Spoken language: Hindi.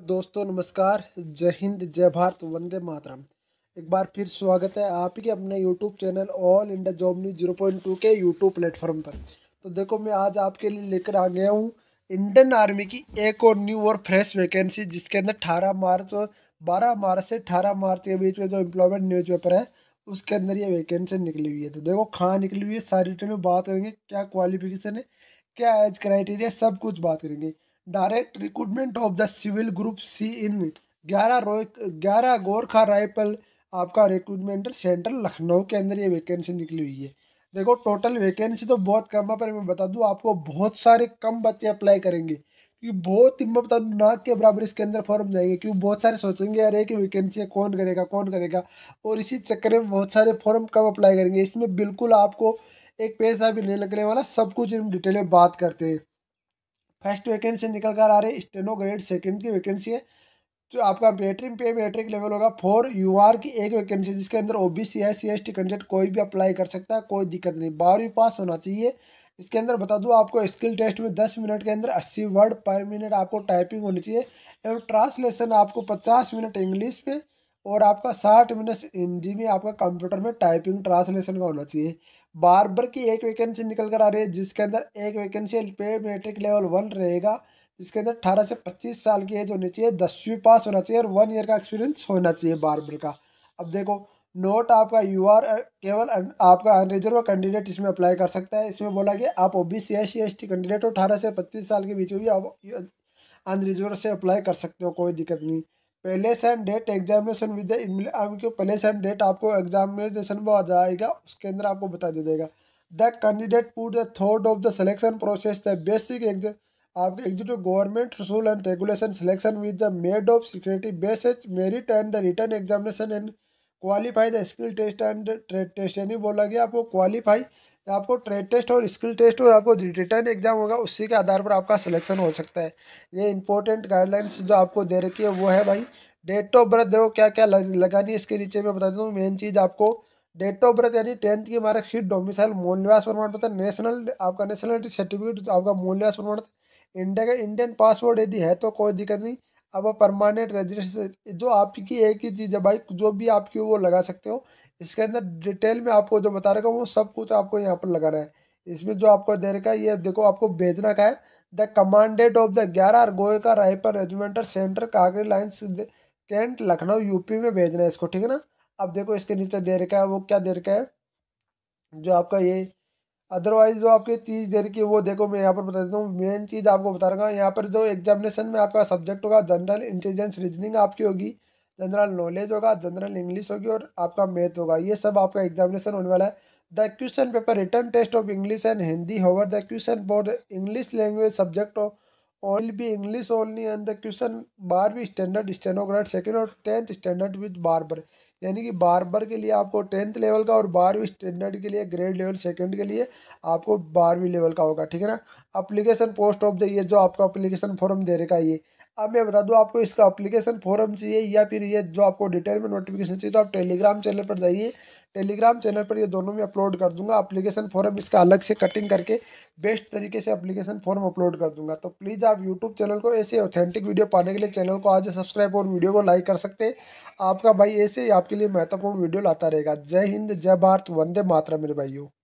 दोस्तों नमस्कार जय हिंद जय भारत वंदे मातरम एक बार फिर स्वागत है आपके अपने YouTube channel All India Job News zero point two के यूट्यूब प्लेटफॉर्म पर तो देखो मैं आज आपके लिए लेकर आ गया हूँ इंडियन आर्मी की एक और न्यू और फ्रेश वैकेंसी जिसके अंदर अठारह मार्च और बारह मार्च से अठारह मार्च के बीच में जो एम्प्लॉयमेंट न्यूज पेपर है उसके अंदर ये वैकेंसी निकली हुई है तो देखो कहाँ निकली हुई है सारी डिटेल में बात करेंगे क्या क्वालिफिकेशन है क्या एज क्राइटेरिया सब कुछ बात करेंगे direct recruitment of the civil group C in ग्यारह रोय ग्यारह गोरखा राइफल आपका रिक्रूटमेंट सेंटर लखनऊ के अंदर ये वैकेंसी निकली हुई है देखो टोटल वैकेंसी तो बहुत कम है पर मैं बता दूँ आपको बहुत सारे कम बच्चे अप्लाई करेंगे क्योंकि बहुत ही मैं बता दूँ नाक के बराबर इसके अंदर फॉर्म जाएंगे क्योंकि बहुत सारे सोचेंगे अरे कि वैकेंसी है कौन करेगा कौन करेगा और इसी चक्कर में बहुत सारे फॉर्म कम अप्लाई करेंगे इसमें बिल्कुल आपको एक पैसा भी नहीं लगने वाला सब कुछ हम डिटेल में बात करते हैं फर्स्ट वैकेंसी निकल कर आ रही है स्टेनो ग्रेड सेकेंड की वैकेंसी है जो तो आपका बैटरी पे मेट्रिक लेवल होगा फोर यू आर की एक वैकेंसी जिसके अंदर ओ बी सी है सी एस टी कैंडिडेट कोई भी अप्लाई कर सकता है कोई दिक्कत नहीं बारहवीं पास होना चाहिए इसके अंदर बता दूँ आपको स्किल टेस्ट में दस मिनट के अंदर अस्सी वर्ड पर मिनट आपको टाइपिंग होनी चाहिए एवं ट्रांसलेशन आपको पचास मिनट इंग्लिश में और आपका साठ मिनट हिंदी में आपका कंप्यूटर में टाइपिंग ट्रांसलेशन का होना चाहिए बारबर की एक वैकेंसी निकल कर आ रही है जिसके अंदर एक वैकेंसी पे मेट्रिक लेवल वन रहेगा जिसके अंदर अठारह से पच्चीस साल की एज होनी चाहिए दसवीं पास होना चाहिए और वन ईयर का एक्सपीरियंस होना चाहिए बारबर का अब देखो नोट आपका यू आर केवल आपका अनरिजर्व कैंडिडेट इसमें अप्लाई कर सकता है इसमें बोला कि आप O B C S C S T candidate हो अठारह से पच्चीस साल के बीच में भी आप अनरिजर्व से अप्लाई कर सकते हो कोई दिक्कत नहीं place and date examination with आपको पहलेस एंड डेट आपको एग्जामिनेशन बहुत आ जाएगा उसके अंदर आपको बता दिया जाएगा the candidate put the third of the selection process the basic आपके executive government rule and regulation selection with the made of security basis merit and the written examination and qualify the skill test and trade test यानी बोला गया आपको क्वालिफाई तो आपको ट्रेड टेस्ट और स्किल टेस्ट और आपको रिटर्न एग्जाम होगा उसी के आधार पर आपका सिलेक्शन हो सकता है ये इंपॉर्टेंट गाइडलाइंस जो आपको दे रखी है वो है भाई डेट ऑफ बर्थ देखो क्या क्या लगानी है इसके नीचे मैं बता देता हूँ मेन चीज़ आपको डेट ऑफ बर्थ यानी टेंथ की मार्कशीट डोमिसाइल मूल निवास प्रमाण पत्र नेशनल आपका नेशनलिटी सर्टिफिकेट आपका मूल निवास प्रमाण पत्र इंडिया का इंडियन पासपोर्ट यदि है तो कोई दिक्कत नहीं अब परमानेंट रेजिडेंस जो आपकी एक ही चीज़ है भाई जो भी आपकी वो लगा सकते हो इसके अंदर डिटेल में आपको जो बता रखा वो सब कुछ आपको यहाँ पर लगाना है इसमें जो आपको दे रखा है ये देखो आपको भेजना का है द कमांडेड ऑफ द ग्यारह अरगोए का रायपुर रेजिमेंटल सेंटर कागरी लाइन्स कैंट लखनऊ यूपी में भेजना है इसको ठीक है ना अब देखो इसके नीचे दे रखा है वो क्या दे रखा है जो आपका ये अदरवाइज जो आपके चीज़ देर की वो देखो मैं यहाँ पर बता देता हूँ मेन चीज़ आपको बता रहा हूँ यहाँ पर जो एग्जामिनेशन में आपका सब्जेक्ट होगा जनरल इंटेलिजेंस रीजनिंग आपकी होगी जनरल नॉलेज होगा जनरल इंग्लिश होगी और आपका मैथ होगा ये सब आपका एग्जामिनेशन होने वाला है the question paper written test of English and Hindi however the question for English language subject of all be English only and the question बारहवीं स्टैंडर्ड स्टेनोग्राड सेकेंड और टेंथ स्टैंडर्ड विद बारबर यानी कि बारबर के लिए आपको टेंथ लेवल का और बारहवीं स्टैंडर्ड के लिए ग्रेड लेवल सेकेंड के लिए आपको बारहवीं लेवल का होगा ठीक है ना application post of the year जो आपको अप्लीकेशन फॉर्म दे रखा ये अब मैं बता दूँ आपको इसका अप्लीकेशन फॉर्म चाहिए या फिर ये जो आपको डिटेल में नोटिफिकेशन चाहिए तो आप टेलीग्राम चैनल पर जाइए टेलीग्राम चैनल पर ये दोनों में अपलोड कर दूंगा अप्लीकेशन फॉर्म इसका अलग से कटिंग करके बेस्ट तरीके से अप्लीकेशन फॉर्म अपलोड कर दूंगा तो प्लीज़ आप यूट्यूब चैनल को ऐसे ऑथेंटिक वीडियो पाने के लिए चैनल को आज सब्सक्राइब और वीडियो को लाइक कर सकते हैं आपका भाई ऐसे ही आपके लिए महत्वपूर्ण वीडियो लाता रहेगा जय हिंद जय भारत वंदे मातरा मेरे भाइयों